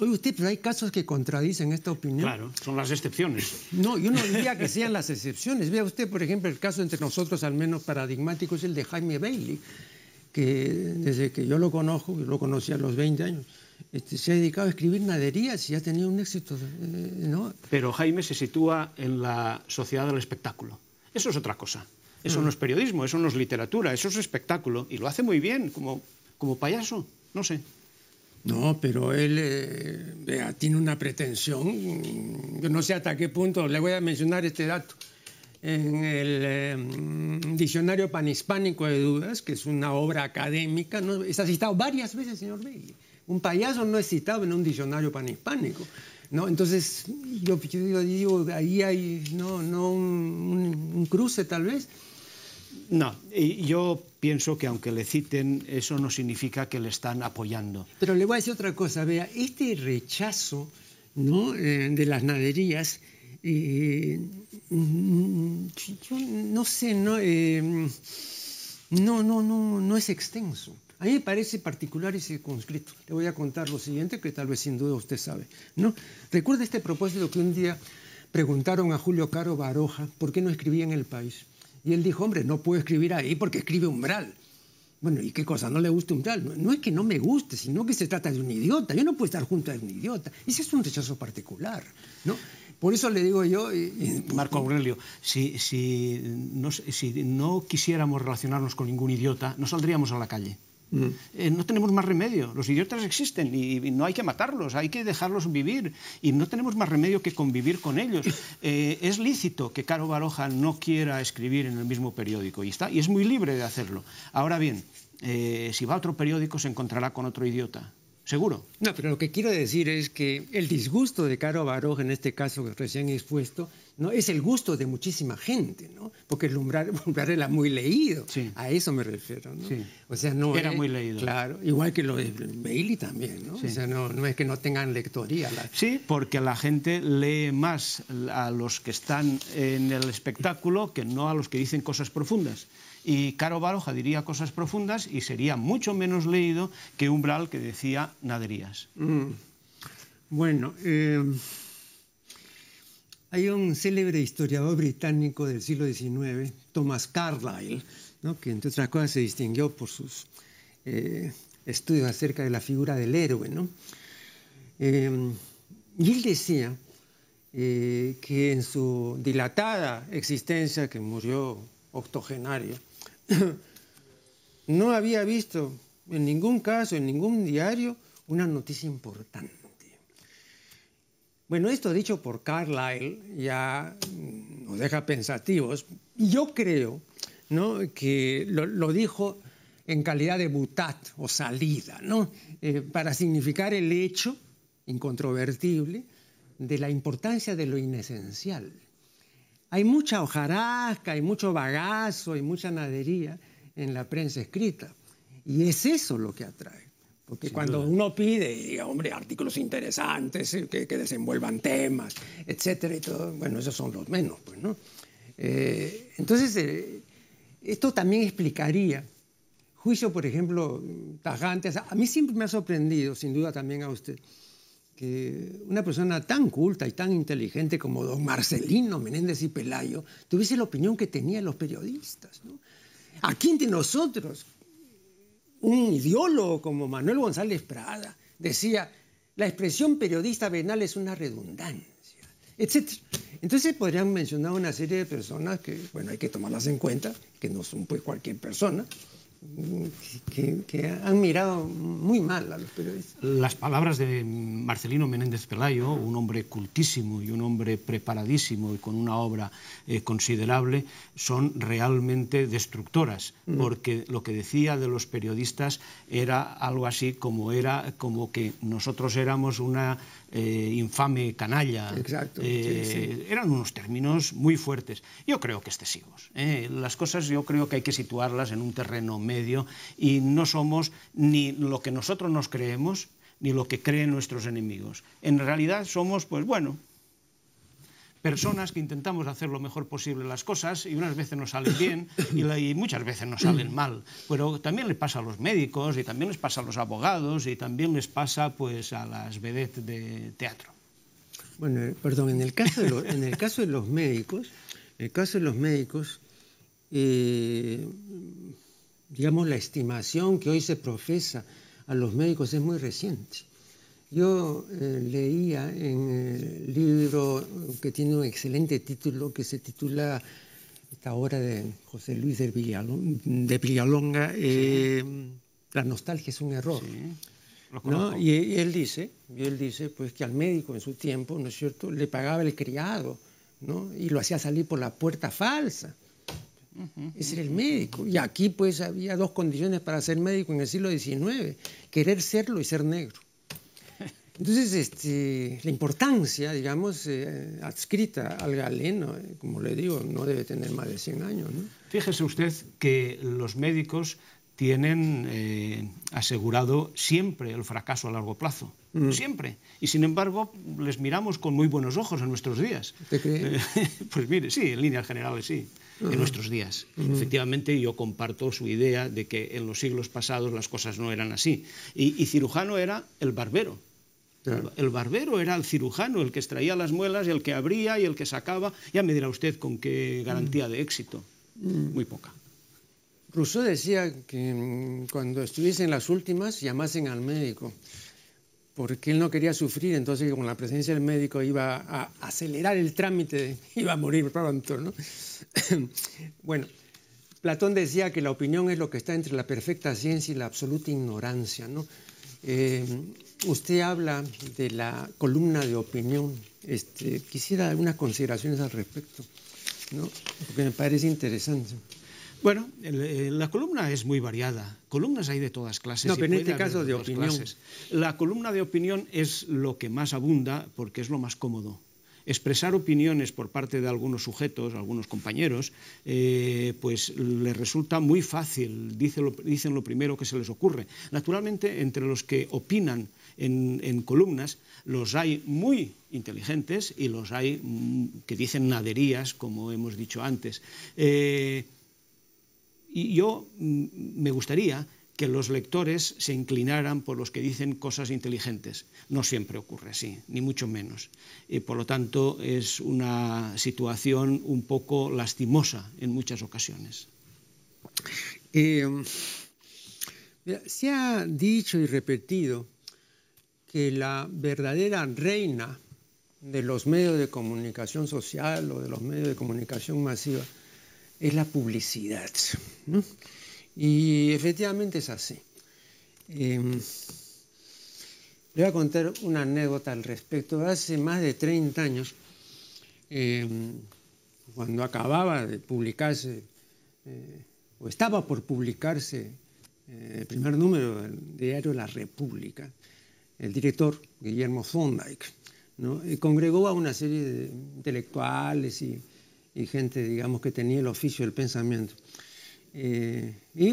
Oye usted, pero hay casos que contradicen esta opinión. Claro, son las excepciones. No, yo no diría que sean las excepciones. Vea usted, por ejemplo, el caso entre nosotros, al menos paradigmático, es el de Jaime Bailey, que desde que yo lo conozco, y lo conocí a los 20 años, este, se ha dedicado a escribir naderías y ha tenido un éxito. Eh, ¿no? Pero Jaime se sitúa en la sociedad del espectáculo. Eso es otra cosa. Eso mm. no es periodismo, eso no es literatura, eso es espectáculo. Y lo hace muy bien, como, como payaso, no sé. No, pero él eh, tiene una pretensión, no sé hasta qué punto, le voy a mencionar este dato. En el em, Diccionario Panhispánico de Dudas, que es una obra académica, ¿no? está citado varias veces, señor belli. Un payaso no es citado en un diccionario panhispánico. ¿no? Entonces, yo, digo, ahí hay no, no un, cruce tal vez. No, yo pienso que aunque le citen, eso no significa que le están apoyando. Pero le voy a decir otra cosa, vea, este rechazo ¿no? Eh, de las naderías, eh, yo no sé, no, eh, no, no, no, no es extenso. A mí me parece particular y circunscrito. Le voy a contar lo siguiente que tal vez sin duda usted sabe. ¿no? Recuerda este propósito que un día preguntaron a Julio Caro Baroja por qué no escribía en El País. Y él dijo, hombre, no puedo escribir ahí porque escribe umbral. Bueno, ¿y qué cosa? ¿No le gusta umbral? No, no es que no me guste, sino que se trata de un idiota. Yo no puedo estar junto a un idiota. Ese es un rechazo particular, ¿no? Por eso le digo yo... Marco Aurelio, si, si no quisiéramos relacionarnos con ningún idiota, no saldríamos a la calle. Eh, no tenemos más remedio. Los idiotas existen y, no hay que matarlos, hay que dejarlos vivir. Y no tenemos más remedio que convivir con ellos. Eh, es lícito que Caro Baroja no quiera escribir en el mismo periódico y, está, y es muy libre de hacerlo. Ahora bien, eh, si va a otro periódico se encontrará con otro idiota seguro. No, pero lo que quiero decir es que el disgusto de Caro Baroja, en este caso recién expuesto, no es el gusto de muchísima gente, Porque el umbral, era muy leído, a eso me refiero, O sea, no era muy leído. Claro, igual que lo de Bailey también, ¿no? no, es que no tengan lectoría. Sí, porque la gente lee más a los que están en el espectáculo que no a los que dicen cosas profundas y Caro Baroja diría cosas profundas y sería mucho menos leído que Umbral que decía naderías. Mm. Bueno, eh, hay un célebre historiador británico del siglo XIX, Thomas Carlyle, que entre otras cosas se distinguió por sus eh, estudios acerca de la figura del héroe. Eh, y él decía que en su dilatada existencia, que murió octogenario, no había visto en ningún caso, en ningún diario, una noticia importante. Bueno, esto dicho por Carlyle ya nos deja pensativos. Yo creo que lo, dijo en calidad de butat o salida, ¿no? Eh, para significar el hecho incontrovertible de la importancia de lo inesencial hay mucha hojarasca, hay mucho bagazo, hay mucha nadería en la prensa escrita. Y es eso lo que atrae. Porque cuando uno pide, diga, hombre, artículos interesantes, eh, que, desenvuelvan temas, etcétera, y todo, bueno, esos son los menos, pues, ¿no? Eh, entonces, eh, esto también explicaría juicio, por ejemplo, tajantes. A mí siempre me ha sorprendido, sin duda también a usted, que una persona tan culta y tan inteligente como don Marcelino Menéndez y Pelayo tuviese la opinión que tenían los periodistas. ¿no? ¿A de nosotros, un ideólogo como Manuel González Prada, decía, la expresión periodista venal es una redundancia, etc. Entonces podrían mencionar una serie de personas que, bueno, hay que tomarlas en cuenta, que no son pues cualquier persona, que, han mirado muy mal a los periodistas. Las palabras de Marcelino Menéndez Pelayo, un hombre cultísimo y un hombre preparadísimo y con una obra eh, considerable, son realmente destructoras, mm. porque lo que decía de los periodistas era algo así como era como que nosotros éramos una eh, infame, canalla. Exacto, eh, Eran unos términos muy fuertes, yo creo que excesivos. Este eh, las cosas yo creo que hay que situarlas en un terreno medio y no somos ni lo que nosotros nos creemos ni lo que creen nuestros enemigos. En realidad somos, pues bueno, personas que intentamos hacer lo mejor posible las cosas y unas veces nos salen bien y, muchas veces nos salen mal. Pero también les pasa a los médicos y también les pasa a los abogados y también les pasa pues a las vedettes de teatro. Bueno, eh, perdón, en el caso de, en el caso de los médicos, en el caso de los médicos, eh, digamos, la estimación que hoy se profesa a los médicos es muy reciente. Yo eh, leía en el libro que tiene un excelente título que se titula esta obra de José Luis de, de Villalonga, eh, La nostalgia es un error. ¿no? Y, él dice, y él dice pues, que al médico en su tiempo, ¿no es cierto?, le pagaba el criado ¿no? y lo hacía salir por la puerta falsa. Ese era el médico. Y aquí pues había dos condiciones para ser médico en el siglo XIX, querer serlo y ser negro. Entonces, este, la importancia, digamos, eh, adscrita al galeno, eh, como le digo, no debe tener más de 100 años. ¿no? Fíjese usted que los médicos tienen eh, asegurado siempre el fracaso a largo plazo. Mm. Siempre. Y sin embargo, les miramos con muy buenos ojos en nuestros días. ¿Te crees? pues mire, sí, en líneas generales sí, en ah. nuestros días. Mm. Efectivamente, yo comparto su idea de que en los siglos pasados las cosas no eran así. y cirujano era el barbero. El barbero era el cirujano, el que extraía las muelas el que abría y el que sacaba. Ya me dirá usted con qué garantía de éxito. Mm. Muy poca. Rousseau decía que mm, cuando estuviesen las últimas llamasen al médico, porque él no quería sufrir, entonces con la presencia del médico iba a acelerar el trámite, iba a morir pronto. bueno, Platón decía que la opinión es lo que está entre la perfecta ciencia y la absoluta ignorancia. ¿no? Eh, usted habla de la columna de opinión. Este, quisiera algunas consideraciones al respecto, ¿no? porque me parece interesante. Bueno, eh, la columna es muy variada. Columnas hay de todas clases. No, pero en este caso de, opinión. La columna de opinión es lo que más abunda porque es lo más cómodo. Expresar opiniones por parte de algunos sujetos, algunos compañeros, eh, pues les resulta muy fácil. lo, dicen lo primero que se les ocurre. Naturalmente, entre los que opinan en, columnas, los hay muy inteligentes y los hay mm, que dicen naderías, como hemos dicho antes. Eh, y yo mm, me gustaría que los lectores se inclinaran por los que dicen cosas inteligentes. No siempre ocurre así, ni mucho menos. Y por lo tanto, es una situación un poco lastimosa en muchas ocasiones. Eh, se ha dicho y repetido que la verdadera reina de los medios de comunicación social o de los medios de comunicación masiva es la publicidad. Y efectivamente es así. Em, le voy a contar una anécdota al respecto. Hace más de 30 años, em, cuando acababa de publicarse, eh, o estaba por publicarse eh, el primer número del diario La República, el director Guillermo Thorndike, ¿no? y congregó a una serie de intelectuales y, gente, digamos, que tenía el oficio del pensamiento. Eh, y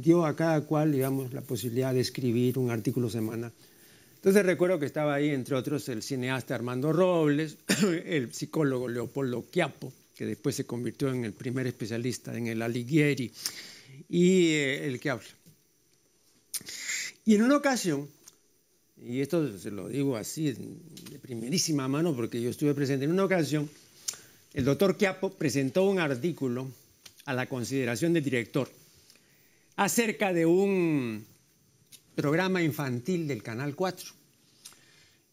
dio a cada cual, digamos, la posibilidad de escribir un artículo semanal. Entonces recuerdo que estaba ahí, entre otros, el cineasta Armando Robles, el psicólogo Leopoldo Quiapo, que después se convirtió en el primer especialista en el Alighieri, y eh, el que habla. Y en una ocasión, y esto se lo digo así de primerísima mano porque yo estuve presente en una ocasión, el doctor Chiapo presentó un artículo a la consideración del director acerca de un programa infantil del Canal 4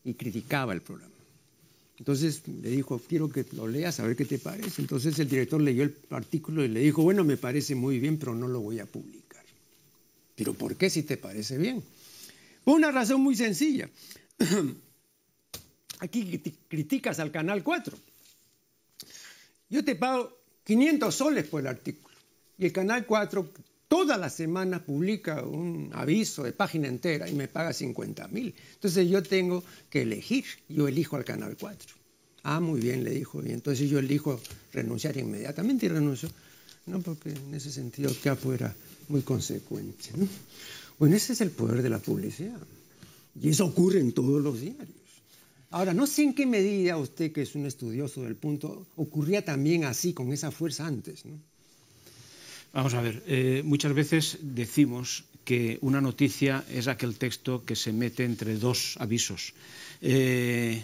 y criticaba el programa. Entonces le dijo, quiero que lo leas, a ver qué te parece. Entonces el director leyó el artículo y le dijo, bueno, me parece muy bien, pero no lo voy a publicar. ¿Pero por qué si te parece bien? Por una razón muy sencilla. Aquí criticas al Canal 4. Yo te pago 500 soles por el artículo. Y el Canal 4 todas las semanas publica un aviso de página entera y me paga 50 mil. Entonces yo tengo que elegir. Yo elijo al Canal 4. Ah, muy bien, le dijo. Y entonces yo elijo renunciar inmediatamente y renuncio. No, porque en ese sentido capo era muy consecuente. Bueno, ese es el poder de la publicidad. Y eso ocurre en todos los diarios. Ahora, no sé en qué medida usted, que es un estudioso del punto, ocurría también así, con esa fuerza antes. ¿no? Vamos a ver, eh, muchas veces decimos que una noticia es aquel texto que se mete entre dos avisos. Eh,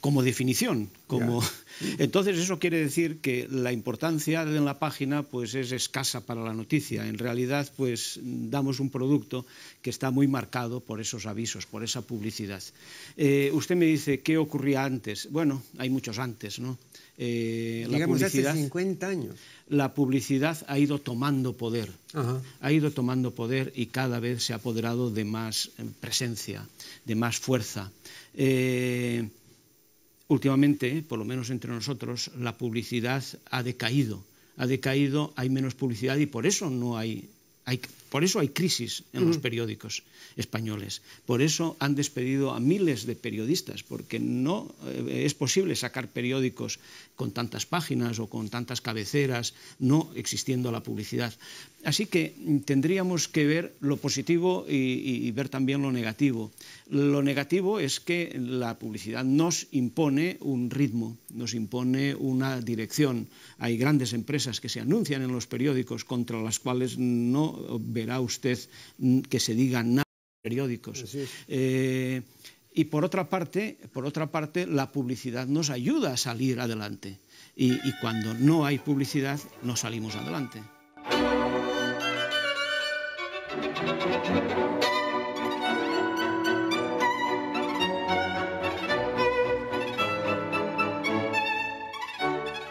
como definición, entonces eso quiere decir que la importancia en la página pues es escasa para la noticia. En realidad pues damos un producto que está muy marcado por esos avisos, por esa publicidad. Eh, usted me dice qué ocurría antes. Bueno, hay muchos antes, ¿no? eh, la publicidad. 50 años. La publicidad ha ido tomando poder, ha ido tomando poder y cada vez se ha apoderado de más eh, presencia, de más fuerza. Eh, últimamente, por lo menos entre nosotros, la publicidad ha decaído. Ha decaído, hay menos publicidad y por eso no hay por eso hay crisis en los periódicos españoles. Por eso han despedido a miles de periodistas, porque no eh, es posible sacar periódicos con tantas páginas o con tantas cabeceras, no existiendo la publicidad. Así que tendríamos que ver lo positivo y, ver también lo negativo. Lo negativo es que la publicidad nos impone un ritmo, nos impone una dirección. Hay grandes empresas que se anuncian en los periódicos contra las cuales no verá usted que se diga nada en los periódicos. Eh, y por otra, parte, por otra parte, la publicidad nos ayuda a salir adelante. y cuando no hay publicidad, no salimos adelante. Thank you.